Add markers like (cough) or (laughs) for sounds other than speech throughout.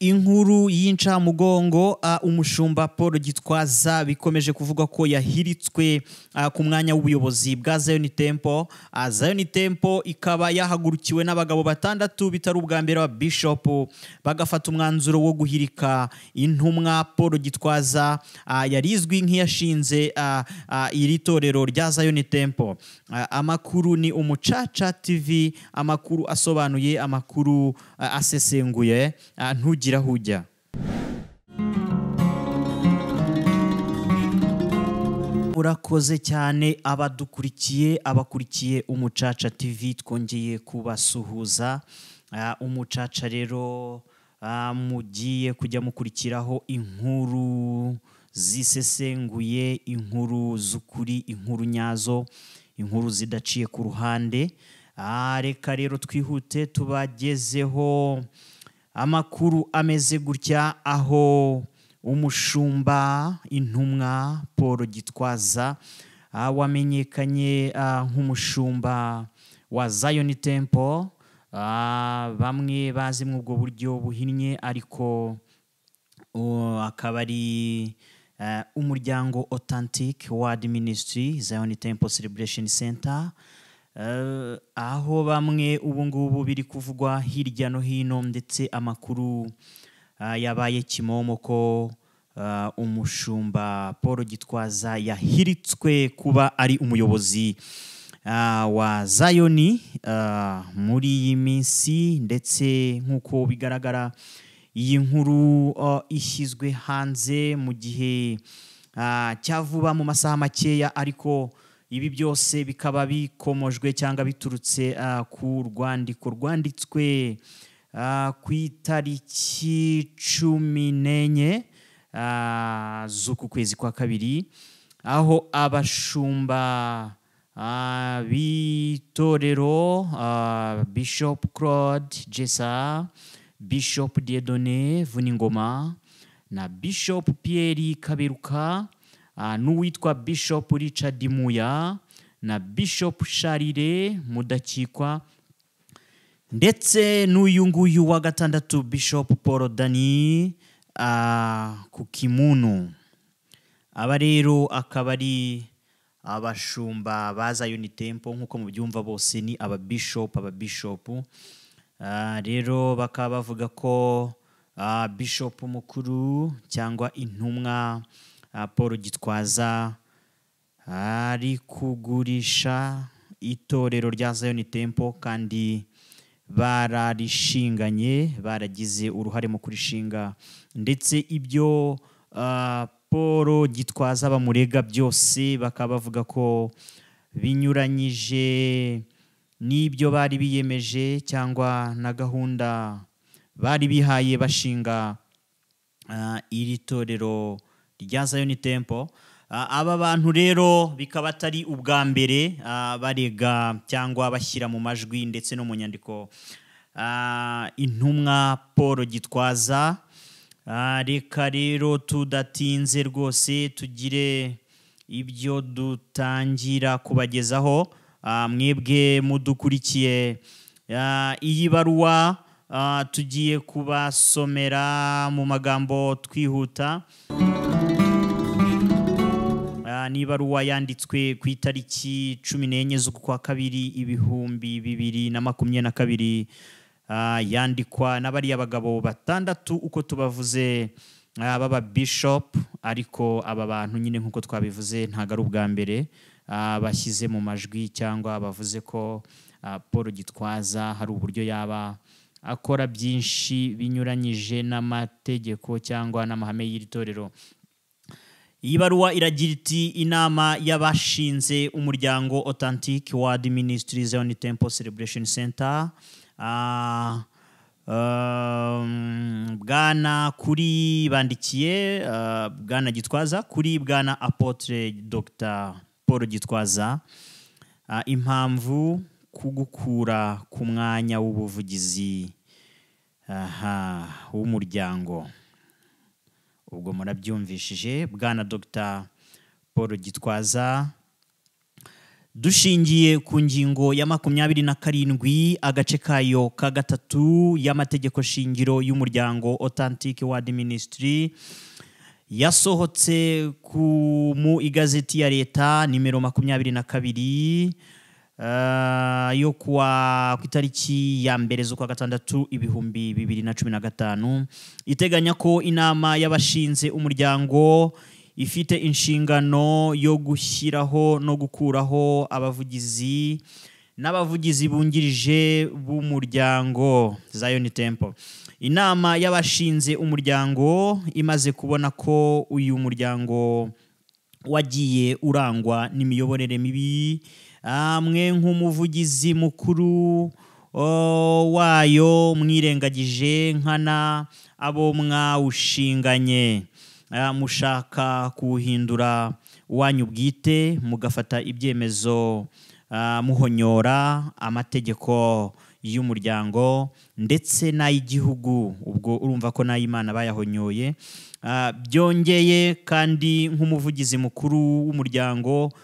inkuru y'incamugongo umushumba paul gitwaza bikomeje kuvuga ko yahiritswe ku mwanya w'ubuyobozi bwa zayoni tempo zayoni tempo ikaba yahagurukiwe n'abagabo batandatu bitari ubwa mbere wa bishopu bagafata umwanzuro wo guhirika intumwa paul gitwaza yari izwi nk'iyashinze iri torero rya zayoni tempo amakuru ni umucaca tv amakuru asobanuye amakuru asesenguye ntujye ugira aho ujya murakoze cyane abadukurikiye abakurikiye umucaca tv twongeye kubasuhuza ah, umucaca rero ah, mugiye kujya mukurikiraho inkuru zisesenguye inkuru z'ukuri inkuru nyazo inkuru zidaciye ku ruhande ah, reka rero twihute tubagezeho amakuru ameze gutya aho umushumba intumwa paul gitwaza ah, wamenyekanye ah, nk'umushumba wa Zion Temple, ah, bamwe bazi muri ubwo buryo buhinnye ariko oh, akaba ari eh, umuryango Authentic World Ministry, zayoni Temple seliburesheni Center. Eh, aho bamwe ubu ngubu biri kuvugwa hirya no hino ndetse amakuru eh, yabaye kimomo ko eh, umushumba paul gitwaza yahiritswe kuba ari umuyobozi wa zayoni muri iyi minsi ndetse nk'uko bigaragara iyi nkuru ishyizwe hanze mu gihe cya vuba mu masaha makeya ariko ibi byose bikaba bikomojwe cyangwa biturutse ah, ku rwandiko rwanditswe ah, ku itariki cumi n'enye ah, z'uku kwezi kwa kabiri aho abashumba b'itorero bishop claude jesa bishop diedone vuningoma na bishop pierre kabiruka, Ah, n'uwitwa bishop richard muya na bishop sharire mudakikwa ndetse n'uyu nguyu wa gatandatu bishop paul dani ah, ku kimunu aba rero akaba ari abashumba ba zayoni tempo nk'uko mubyumva bose ni aba Bishop aba ababishopu ah, rero bakaba bavuga ko Bishop mukuru cyangwa intumwa paul gitwaza ari kugurisha itorero rya zayoni tempo kandi bararishinganye baragize uruhare mu kurishinga ndetse ibyo uh, paul gitwaza bamurega byose bakaba bavuga ko binyuranyije n'ibyo bari biyemeje cyangwa na gahunda bari bihaye bashinga uh, iri torero rya zayoni tempo ah, aba bantu rero bikaba atari ubwa mbere ah, barega cyangwa bashyira mu majwi ndetse no mu nyandiko ah, intumwa paul gitwaza reka rero tudatinze rwose tugire ibyo dutangira kubagezaho mwebwe mudukurikiye iyi baruwa tugiye kubasomera mu magambo twihuta n'ibaruwa yanditswe ku itariki cumi n'enye z'ukwa kabiri ibihumbi bibiri na makumyabiri na kabiri yandikwa na bariya bagabo batandatu uko tubavuze baba Bishop ariko aba bantu nyine nk'uko twabivuze ntabwo ari ubwa mbere bashyize mu majwi cyangwa bavuze ko paul gitwaza hari uburyo yaba akora byinshi binyuranyije n'amategeko cyangwa n'amahame y'iri torero iyi baruwa iragira iti inama y'abashinze umuryango authentic ward ministry zion temple celebration center ah, um, bwana kuri bandikiye ah, bwana gitwaza kuri bwana apotre dr paul gitwaza ah, impamvu kugukura ku mwanya w'ubuvugizi w'umuryango ubwo murabyumvishije bwana dr paul gitwaza dushingiye ku ngingo ya makumyabiri na karindwi agace kayo ka gatatu y'amategeko shingiro y'umuryango Authentic Word Ministry yasohotse ku mu igazeti ya leta nimero makumyabiri na kabiri Eh, yo kuwa ku itariki ya mbere z'ukwa gatandatu ibihumbi bibiri na cumi na gatanu iteganya ko inama y'abashinze umuryango ifite inshingano yo gushyiraho no gukuraho abavugizi n'abavugizi bungirije b'umuryango Zion Temple inama y'abashinze umuryango imaze kubona ko uyu muryango wagiye urangwa n'imiyoborere mibi Ah, mwe nk'umuvugizi mukuru oh, wayo mwirengagije nkana abo mwawushinganye ah, mushaka kuwuhindura wanyu bwite mugafata ibyemezo ah, muhonyora amategeko y'umuryango ndetse n'ay'igihugu ubwo urumva ko n'ay'imana bayahonyoye byongeye kandi nk'umuvugizi mukuru w'umuryango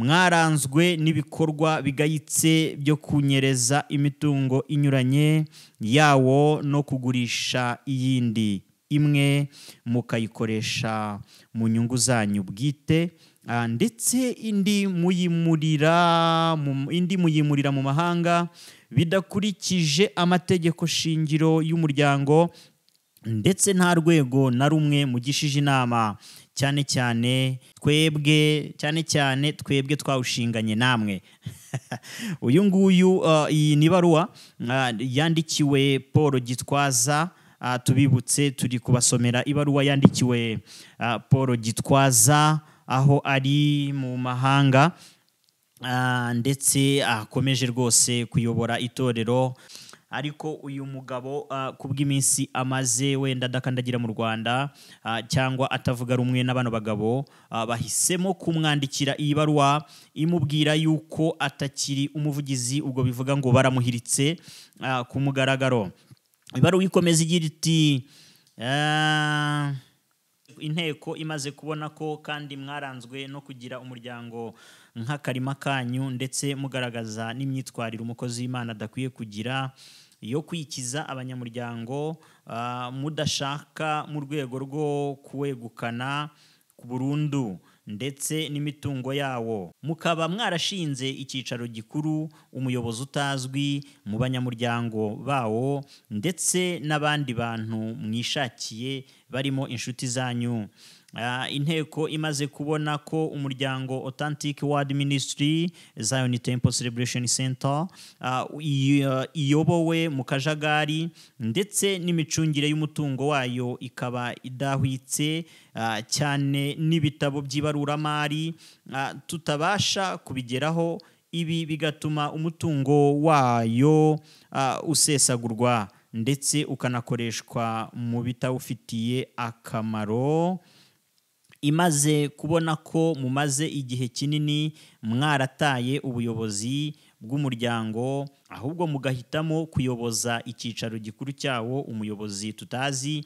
mwaranzwe n'ibikorwa bigayitse byo kunyereza imitungo inyuranye yawo no kugurisha iyindi imwe mukayikoresha mu nyungu zanyu bwite ndetse indi muyimurira mu mahanga bidakurikije amategeko shingiro y'umuryango ndetse nta rwego na rumwe mugishije inama cyane cyane twebwe cyane cyane twebwe twawushinganye namwe (laughs) uyu nguyu uh, iyi ni ibaruwa uh, yandikiwe paul gitwaza uh, tubibutse turi kubasomera ibaruwa yandikiwe paul gitwaza aho ari mu mahanga ndetse akomeje rwose kuyobora itorero ariko uyu mugabo uh, kubw’iminsi amaze wenda adakandagira mu rwanda uh, cyangwa atavuga rumwe n’abantu bagabo uh, bahisemo kumwandikira iyi baruwa imubwira yuko atakiri umuvugizi ubwo bivuga ngo baramuhiritse ku mugaragaro ibaruwa ikomeza igira iti eh, inteko imaze kubona ko kandi mwaranzwe no kugira umuryango nk'akarima kanyu ndetse mugaragaza n'imyitwarire umukozi w'imana adakwiye kugira yo kwikiza abanyamuryango ah, mudashaka mu rwego rwo kuwegukana burundu ndetse n'imitungo yawo mukaba mwarashinze icyicaro gikuru umuyobozi utazwi mu banyamuryango bawo ndetse n'abandi bantu mwishakiye barimo inshuti zanyu Eh, inteko imaze kubona ko umuryango Authentic World Ministry Zion Temple Celebration Center eh, eh, iyobowe mu kajagari ndetse n'imicungire y'umutungo wayo ikaba idahwitse cyane n'ibitabo by'ibaruramari tutabasha kubigeraho ibi bigatuma umutungo wayo usesagurwa ndetse ukanakoreshwa mu bitawufitiye akamaro imaze kubona ko mumaze igihe kinini mwarataye ubuyobozi bw'umuryango ahubwo mugahitamo kuyoboza icyicaro gikuru cyawo umuyobozi tutazi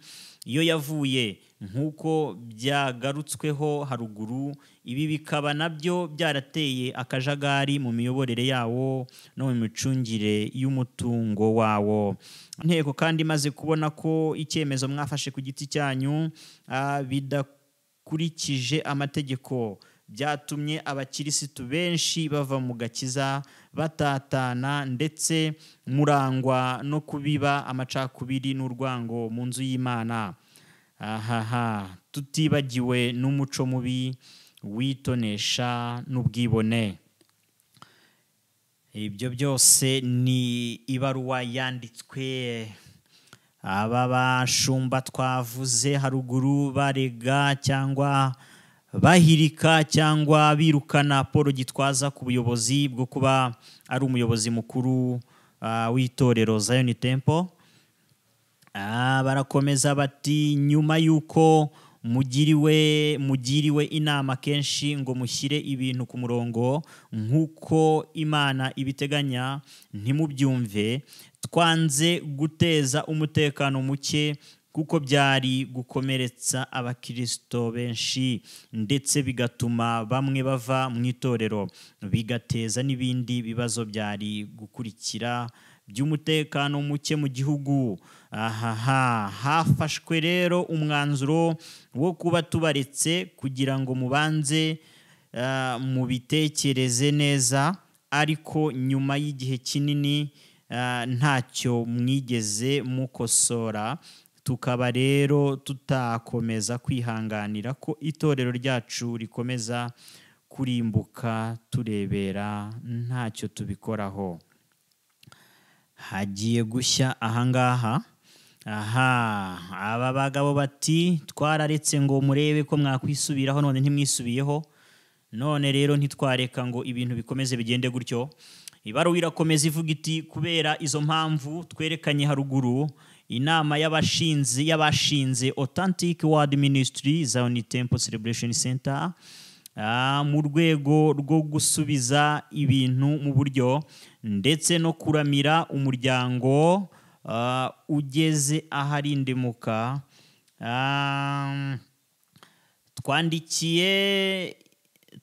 iyo yavuye nk'uko byagarutsweho haruguru ibi bikaba nabyo byarateye akajagari mu miyoborere yawo no mu micungire y'umutungo wawo inteko kandi imaze kubona ko icyemezo mwafashe ku giti cyanyu ah, bakurikije amategeko byatumye abakirisitu benshi bava mu gakiza batatana ndetse murangwa no kubiba amacakubiri n'urwango mu nzu y'imana ahaha tutibagiwe n'umuco mubi witonesha n'ubwibone ibyo byose ni ibaruwa yanditswe aba bashumba twavuze haruguru barega cyangwa bahirika cyangwa birukana paul gitwaza ku buyobozi bwo kuba ari umuyobozi mukuru ah, w'itorero Zion Temple ah, barakomeza bati nyuma y'uko mugiriwe mugiriwe inama kenshi ngo mushyire ibintu ku murongo nk'uko imana ibiteganya ntimubyumve twanze guteza umutekano muke kuko byari gukomeretsa abakirisito benshi ndetse bigatuma bamwe bava mu itorero bigateza n'ibindi bibazo byari gukurikira by'umutekano muke mu gihugu aha hafashwe rero umwanzuro wo kuba tubaretse kugira ngo mubanze eh, mubitekereze neza ariko nyuma y'igihe kinini Eh, ntacyo mwigeze mukosora tukaba rero tutakomeza kwihanganira ko itorero ryacu rikomeza kurimbuka turebera ntacyo tubikoraho hagiye gushya ahangaha aha aba bagabo bati twararetse ngo murebe ko mwakwisubiraho none ntimwisubiyeho none rero ntitwareka ngo ibintu bikomeze bigende gutyo ibaruwa irakomeza ivuga iti kubera izo mpamvu twerekanye haruguru inama y'abashinzi y'abashinze authentic world ministry zion temple celebration center mu rwego rwo gusubiza ibintu mu buryo ndetse no kuramira umuryango ugeze aharindimuka twandikiye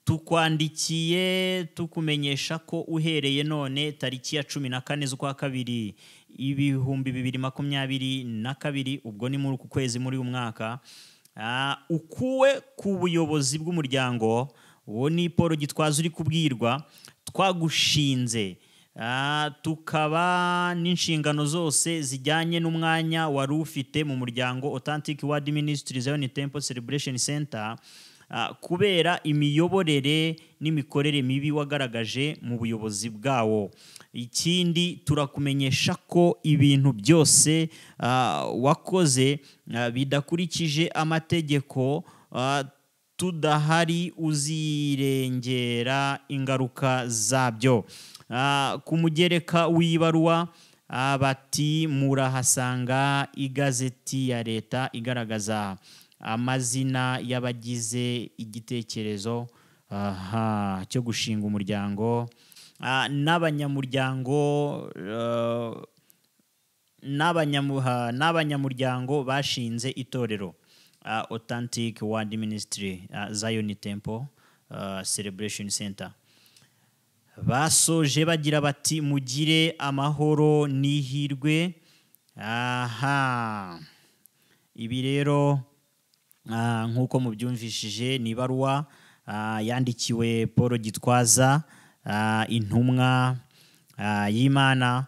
tukwandikiye tukumenyesha ko uhereye none tariki ya cumi na kane z'ukwa kabiri ibihumbi bibiri makumyabiri na kabiri ubwo ni muri uku kwezi muri uyu mwaka ah, ukuwe ku buyobozi bw'umuryango uwo ni paul gitwaza uri kubwirwa twagushinze ah, tukaba n'inshingano zose zijyanye n'umwanya wari ufite mu muryango Authentic world Ministry Zion Temple Celebration Center Ah, kubera imiyoborere n'imikorere mibi wagaragaje mu buyobozi bwawo ikindi turakumenyesha ko ibintu byose ah, wakoze ah, bidakurikije amategeko tudahari uzirengera ingaruka zabyo ku mugereka w'ibaruwa bati murahasanga igazeti ya leta igaragaza amazina y'abagize igitekerezo cyo gushinga umuryango ah, n'abanyamuryango eh, n'abanyamuryango bashinze itorero ah, Authentic Word Ministry ah, Zion Temple Celebration Center basoje bagira bati mugire amahoro n'ihirwe aha ibi rero Ah, nk'uko mubyumvishije ni ibaruwa ah, yandikiwe paul gitwaza ah, intumwa y'imana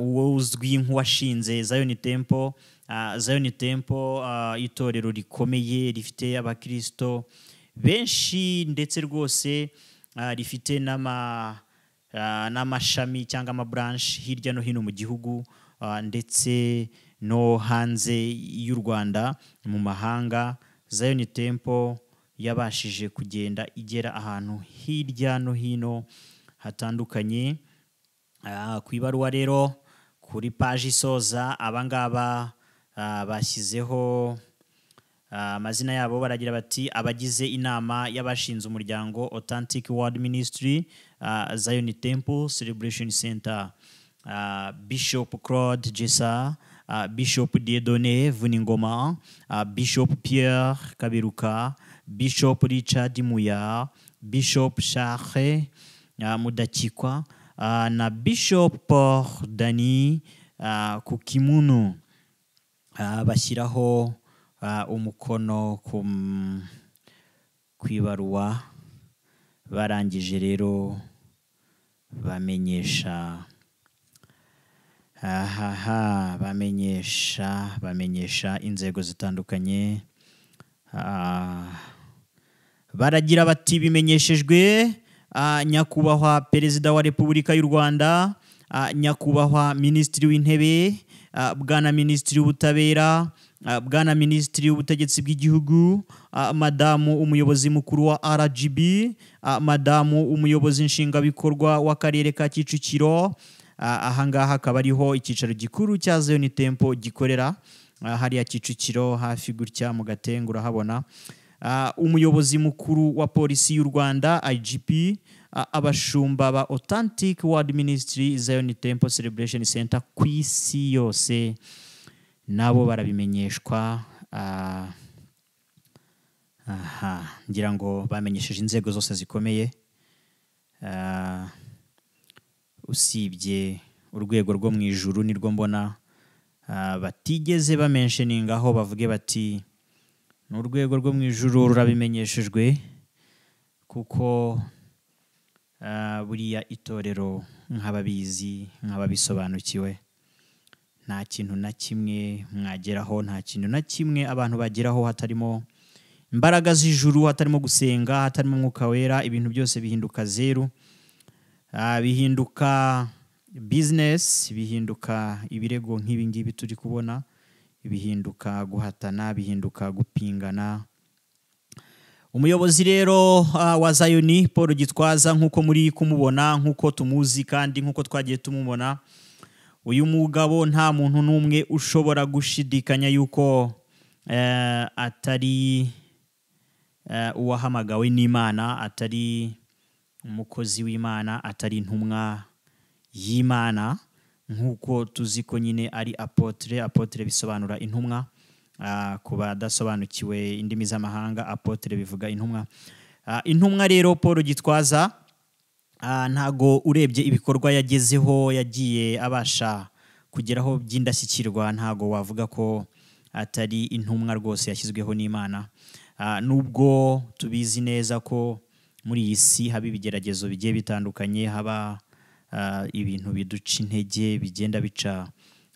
uwo uzwi nk'uwashinze zayoni tempo zayoni tempo itorero rikomeye rifite abakirisito benshi ndetse rwose rifite n'amashami cyangwa amaburanshi hirya no hino mu gihugu ndetse no hanze y'u rwanda mu mahanga zayoni tempo yabashije kugenda igera ahantu hirya no hino hatandukanye ah, ku ibaruwa rero kuri paji isoza abangaba ah, bashyizeho ah, amazina yabo baragira bati abagize inama y'abashinze umuryango Authentic World Ministry Zion Temple Celebration Center Bishop Claude Jessa uh, Bishop Dieudonné Vuningoma, uh, Bishop Pierre Kabiruka, Bishop Richard Muya, Bishop Shahe uh, ah, Mudachikwa uh, na Bishop Dani uh, Kukimunu uh, bashyiraho uh, umukono ku kwibaruwa barangije rero bamenyesha aha bamenyesha bamenyesha inzego zitandukanye ah, baragira bati bimenyeshejwe ah, nyakubahwa perezida wa repubulika y'u rwanda ah, nyakubahwa minisitiri w'intebe bwana minisitiri w'ubutabera bwana minisitiri w'ubutegetsi bw'igihugu madamu umuyobozi mukuru wa rgb madamu umuyobozi nshingabikorwa w'akarere ka kicukiro ahangaha akaba ariho icyicaro gikuru cya zayoni tempo gikorera hariya kicukiro hafi gutya mu gatenga urahabona umuyobozi mukuru wa polisi y'u rwanda IGP abashumba ba Authentic World Ministry Zion Temple Celebration Center ku isi yose nabo barabimenyeshwa ngira ngo bamenyesheje inzego zose zikomeye usibye urwego rwo mu ijuru nirwo mbona ah, batigeze bamensheninga aho bavuge bati ni urwego rwo mu ijuru rurabimenyeshejwe kuko ah, buriya itorero nk'ababizi nk'ababisobanukiwe nta kintu na kimwe mwageraho nta kintu na kimwe abantu bageraho hatarimo imbaraga z'ijuru hatarimo gusenga hatarimo umwuka wera ibintu byose bihinduka zeru Ah, bihinduka bizinesi bihinduka ibirego nk'ibi ngibi turi kubona bihinduka guhatana bihinduka gupingana umuyobozi rero ah, wa zayoni paul gitwaza nk'uko muri kumubona nk'uko tumuzi kandi nk'uko twagiye tumubona uyu mugabo nta muntu n'umwe ushobora gushidikanya yuko eh, atari eh, uwahamagawe n'imana atari umukozi w'imana atari intumwa y'imana nk'uko tuzi ko nyine ari apotre apotre bisobanura intumwa ah, ku badasobanukiwe indimi z'amahanga apotre bivuga intumwa ah, intumwa rero paul gitwaza ah, ntago urebye ibikorwa yagezeho yagiye abasha kugeraho by'indashyikirwa ntago wavuga ko atari intumwa rwose yashyizweho n'imana nubwo tubizi neza ko muri iyi si haba ibigeragezo bigiye bitandukanye haba ah, ibintu biduca intege bigenda bica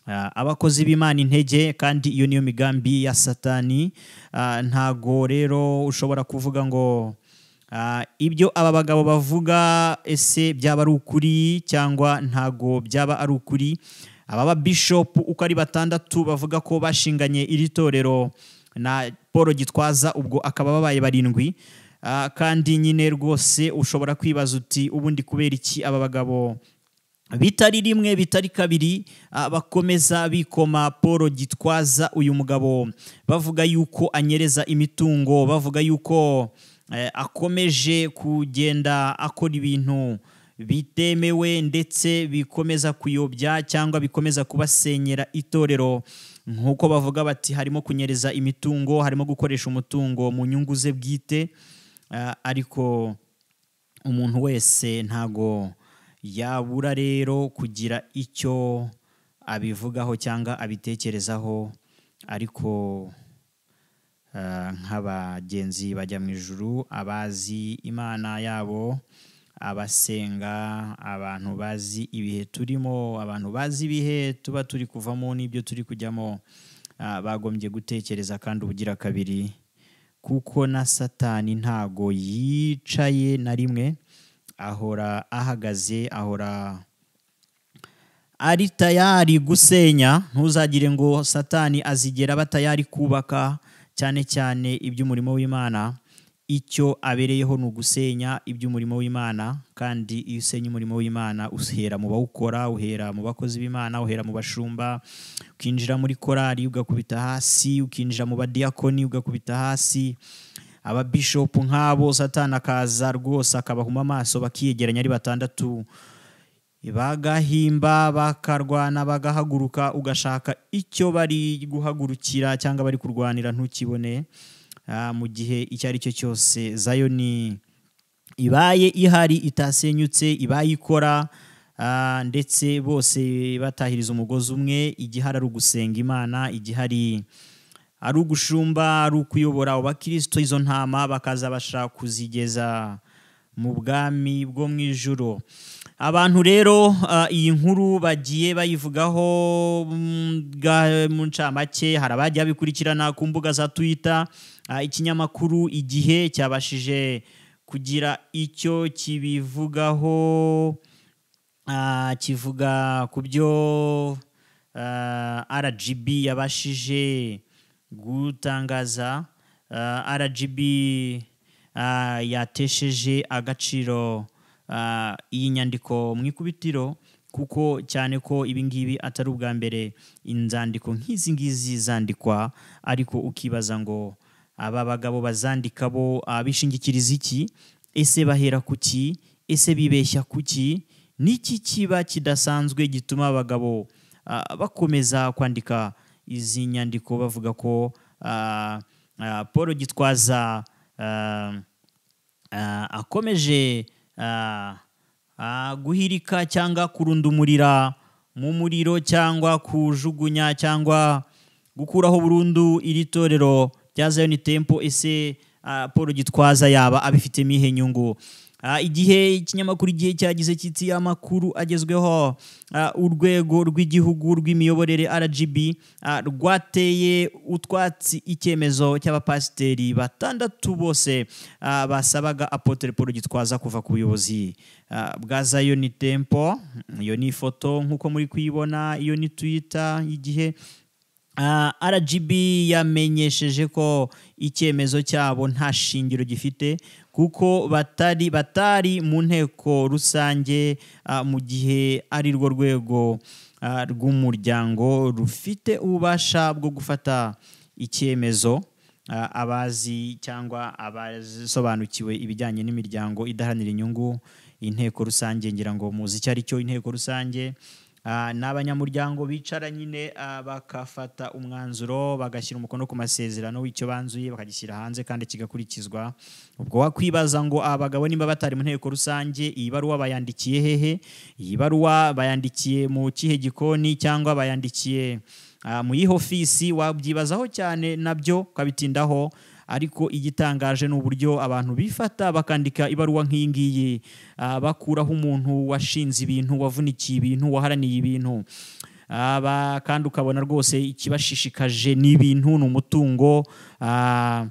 ah, abakozi b'imana intege kandi iyo niyo migambi ya satani ah, ntago rero ushobora kuvuga ngo ibyo aba bagabo bavuga ese byaba ari ukuri cyangwa ntago byaba ari ukuri aba babishopu uko ari batandatu bavuga ko bashinganye iri torero na paul gitwaza ubwo akaba babaye barindwi Ah, kandi nyine rwose ushobora kwibaza uti ubundi kubera iki aba bagabo bitari rimwe bitari kabiri ah, bakomeza bikoma paul gitwaza uyu mugabo bavuga yuko anyereza imitungo bavuga yuko eh, akomeje kugenda akora ibintu bitemewe ndetse bikomeza kuyobya cyangwa bikomeza kubasenyera itorero nk'uko bavuga bati harimo kunyereza imitungo harimo gukoresha umutungo mu nyungu ze bwite Eh, ariko umuntu wese ntago yabura rero kugira icyo abivugaho cyangwa abitekerezaho ariko eh, nk'abagenzi bajya mu ijuru abazi imana yabo abasenga abantu bazi ibihe turimo abantu bazi ibihe tuba turi kuvamo n'ibyo turi kujyamo eh, bagombye gutekereza kandi ubugira kabiri kuko na satani ntago yicaye na rimwe ahora ahagaze ahora ari tayari gusenya ntuzagire ngo satani azigera batayari kubaka cyane cyane iby'umurimo w'imana icyo abereyeho ni ugusenya iby'umurimo w'imana kandi iyo usenya umurimo w'imana uhera mu bawukora uhera mu bakozi b'imana uhera mu bashumba ukinjira muri korali ugakubita hasi ukinjira mu badiyakoni ugakubita hasi ababishopu nk'abo satana akaza rwose akabahuma amaso bakiyegeranya ari batandatu bagahimba bakarwana bagahaguruka ugashaka icyo bari guhagurukira cyangwa bari kurwanira ntukibone Ah, mu gihe icyo ari cyo cyose zayoni ibaye ihari itasenyutse ibaye ikora ah, ndetse bose batahiriza umugozi umwe igihari ari ugusenga imana igihari ari ugushumba ari ukuyobora abakirisito izo ntama bakazabasha kuzigeza mu bwami bwo mu ijoro abantu rero uh, iyi nkuru bagiye bayivugaho mm, mu ncamake hari abajya bikurikirana ku mbuga za twita uh, ikinyamakuru igihe cyabashije kugira icyo kibivugaho uh, kivuga ku byo rgb yabashije gutangaza rgb yatesheje agaciro Ah, iyi nyandiko mu ikubitiro kuko cyane ko ibingibi atari ubwa mbere inzandiko nk'izi ngizi zandikwa ariko ukibaza ngo aba bagabo bazandika bo ah, bishingikiriza iki ese bahera kuki ese bibeshya kuki ki n'iki kiba kidasanzwe gituma abagabo ah, bakomeza kwandika izi nyandiko bavuga ko paul gitwaza akomeje Ah, ah, guhirika cyangwa kurundumurira mu muriro cyangwa kujugunya cyangwa gukuraho burundu iri torero rya zayoni tempo ese ah, paul gitwaza yaba abifitemo ihe ihenyungu igihe ikinyamakuru igihe cyagize cyitsi amakuru agezweho urwego rw'igihugu rw'imiyoborere rgb rwateye utwatsi icyemezo cy'abapasiteri batandatu bose basabaga apotere paul gitwaza kuva ku buyobozi bwa zayoni tempo iyo ni ifoto nk'uko muri kuyibona iyo ni twita y'igihe Ah, rgb yamenyesheje ko icyemezo cyabo nta shingiro gifite kuko batari batari mu nteko rusange ah, mu gihe ari rwo rwego ah, rw'umuryango rufite ububasha bwo gufata icyemezo abazi cyangwa abasobanukiwe ibijyanye n'imiryango idaharanira inyungu inteko rusange ngira ngo muzi icyo ari cyo inteko rusange Ah, ni abanyamuryango bicara nyine ah, bakafata umwanzuro bagashyira umukono ku masezerano w'icyo banzuye bakagishyira hanze kandi kigakurikizwa ubwo wakwibaza ngo abagabo ah, niba batari mu nteko rusange iyi baruwa bayandikiye hehe iyi baruwa bayandikiye mu kihe gikoni cyangwa bayandikiye mu yihe ofisi wabyibazaho cyane nabyo ukabitindaho ariko igitangaje ni uburyo abantu bifata bakandika ibaruwa nk'iyi ngiyi ah, bakuraho umuntu washinze ibintu wavunikiye ibintu waharaniye ibintu ah, kandi ukabona rwose ikibashishikaje ni ibintu ni umutungo ah,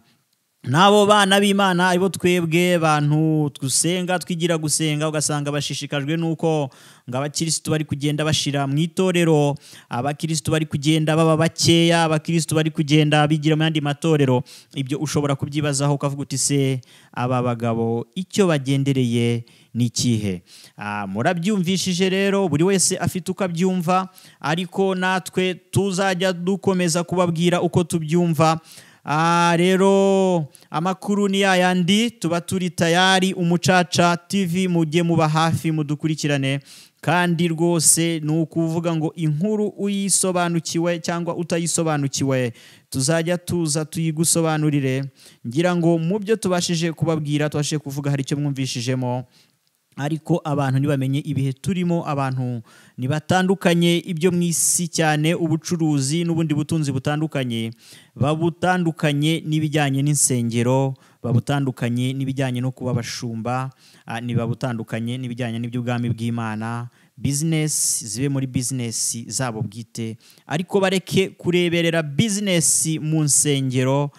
n'abo bana b'imana abo twebwe bantu dusenga twigira gusenga ugasanga bashishikajwe n'uko ngo abakirisitu bari kugenda bashira mu itorero abakirisitu bari kugenda baba bakeya abakirisitu bari kugenda bigira mu yandi matorero ibyo ushobora kubyibazaho ukavuga uti se aba bagabo icyo bagendereye ni ikihe ah, murabyumvishije rero buri wese afite uko abyumva ariko natwe tuzajya dukomeza kubabwira uko tubyumva rero amakuru ni yayandi tuba turi tayari umucaca tv mujye muba hafi mudukurikirane kandi rwose ni ukuvuga ngo inkuru uyisobanukiwe cyangwa utayisobanukiwe tuzajya tuza tuyigusobanurire ngira ngo mu byo tubashije kubabwira tubashe kuvuga hari icyo mwumvishijemo ariko abantu ntibamenye ibihe turimo abantu ntibatandukanye ibyo mu isi cyane ubucuruzi n'ubundi butunzi butandukanye babutandukanye n'ibijyanye n'insengero babutandukanye n'ibijyanye no kuba abashumba ntibabutandukanye n'ibijyanye n'iby'ubwami bw'imana bizinesi zibe muri bizinesi zabo bwite ariko bareke kureberera bizinesi mu nsengero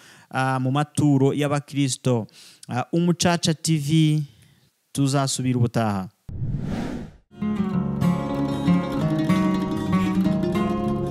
mu maturo y'abakirisito umucaca tivi Tusa a subir o Batarra.